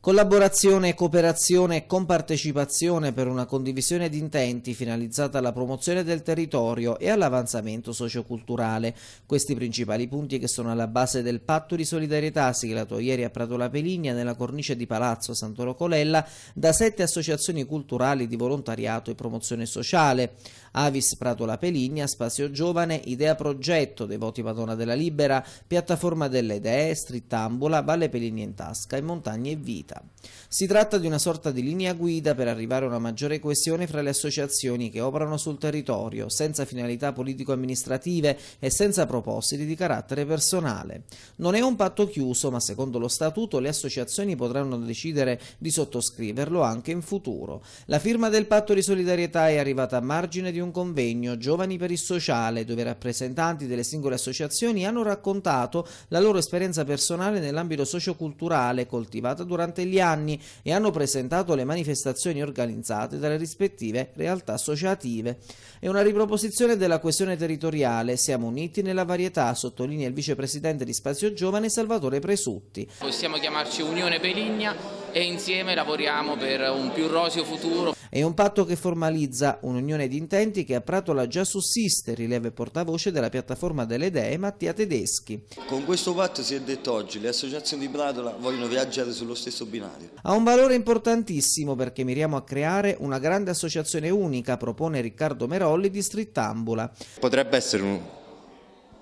Collaborazione, cooperazione e compartecipazione per una condivisione di intenti finalizzata alla promozione del territorio e all'avanzamento socioculturale. Questi principali punti che sono alla base del patto di solidarietà siglato ieri a Prato La Peligna nella cornice di Palazzo Santoro Colella da sette associazioni culturali di volontariato e promozione sociale. Avis Prato La Peligna, Spazio Giovane, Idea Progetto, Devoti Madonna della Libera, Piattaforma delle Idee, Strittambola, Valle Peligna in Tasca e Montagne e Vita disabilità. Si tratta di una sorta di linea guida per arrivare a una maggiore coesione fra le associazioni che operano sul territorio, senza finalità politico-amministrative e senza propositi di carattere personale. Non è un patto chiuso, ma secondo lo Statuto le associazioni potranno decidere di sottoscriverlo anche in futuro. La firma del patto di solidarietà è arrivata a margine di un convegno Giovani per il Sociale, dove rappresentanti delle singole associazioni hanno raccontato la loro esperienza personale nell'ambito socioculturale coltivata durante gli anni e hanno presentato le manifestazioni organizzate dalle rispettive realtà associative. È una riproposizione della questione territoriale, siamo uniti nella varietà, sottolinea il vicepresidente di Spazio Giovane Salvatore Presutti. Possiamo chiamarci Unione Peligna e insieme lavoriamo per un più rosio futuro. È un patto che formalizza un'unione di intenti che a Pratola già sussiste, rileva portavoce della piattaforma delle idee Mattia Tedeschi. Con questo patto si è detto oggi, le associazioni di Pratola vogliono viaggiare sullo stesso binario. Ha un valore importantissimo perché miriamo a creare una grande associazione unica, propone Riccardo Merolli di Strittambula. Potrebbe essere un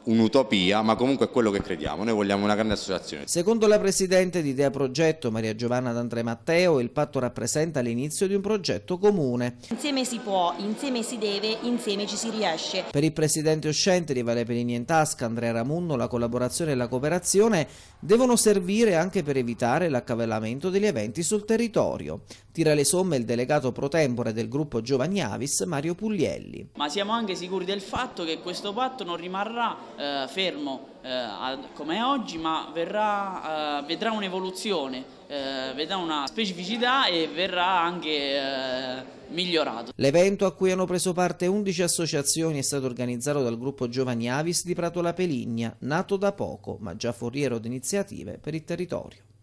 un'utopia, ma comunque è quello che crediamo, noi vogliamo una grande associazione. Secondo la Presidente di Idea Progetto, Maria Giovanna D'Andre Matteo, il patto rappresenta l'inizio di un progetto comune. Insieme si può, insieme si deve, insieme ci si riesce. Per il Presidente uscente di Vale Pelini in Tasca, Andrea Ramunno, la collaborazione e la cooperazione devono servire anche per evitare l'accavellamento degli eventi sul territorio. Tira le somme il delegato pro tempore del gruppo Giovanni Avis, Mario Puglielli. Ma siamo anche sicuri del fatto che questo patto non rimarrà eh, fermo eh, come è oggi, ma verrà, eh, vedrà un'evoluzione, eh, vedrà una specificità e verrà anche eh, migliorato. L'evento a cui hanno preso parte 11 associazioni è stato organizzato dal gruppo Giovani Avis di Prato La Peligna, nato da poco ma già foriero di iniziative per il territorio.